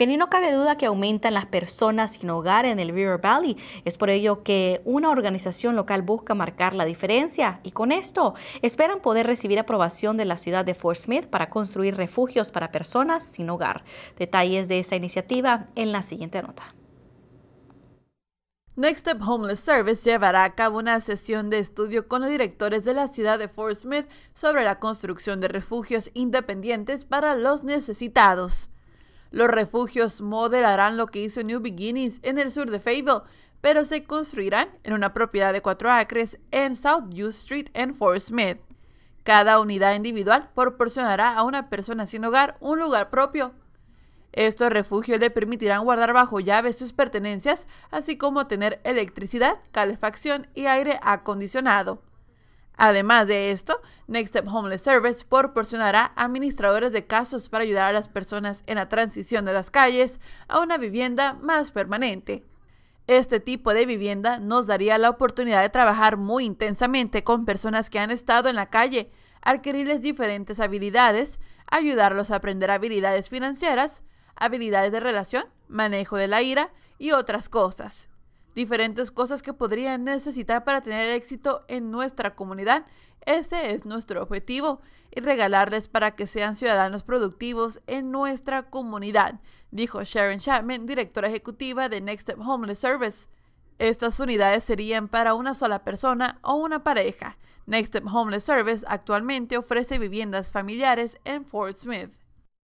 Pero no cabe duda que aumentan las personas sin hogar en el River Valley. Es por ello que una organización local busca marcar la diferencia y con esto esperan poder recibir aprobación de la ciudad de Fort Smith para construir refugios para personas sin hogar. Detalles de esa iniciativa en la siguiente nota. Next Step Homeless Service llevará a cabo una sesión de estudio con los directores de la ciudad de Fort Smith sobre la construcción de refugios independientes para los necesitados. Los refugios modelarán lo que hizo New Beginnings en el sur de Fayetteville, pero se construirán en una propiedad de cuatro acres en South U Street en Fort Smith. Cada unidad individual proporcionará a una persona sin hogar un lugar propio. Estos refugios le permitirán guardar bajo llave sus pertenencias, así como tener electricidad, calefacción y aire acondicionado. Además de esto, Next Step Homeless Service proporcionará administradores de casos para ayudar a las personas en la transición de las calles a una vivienda más permanente. Este tipo de vivienda nos daría la oportunidad de trabajar muy intensamente con personas que han estado en la calle, adquirirles diferentes habilidades, ayudarlos a aprender habilidades financieras, habilidades de relación, manejo de la ira y otras cosas diferentes cosas que podrían necesitar para tener éxito en nuestra comunidad. ese es nuestro objetivo y regalarles para que sean ciudadanos productivos en nuestra comunidad, dijo Sharon Chapman, directora ejecutiva de Next Step Homeless Service. Estas unidades serían para una sola persona o una pareja. Next Step Homeless Service actualmente ofrece viviendas familiares en Fort Smith.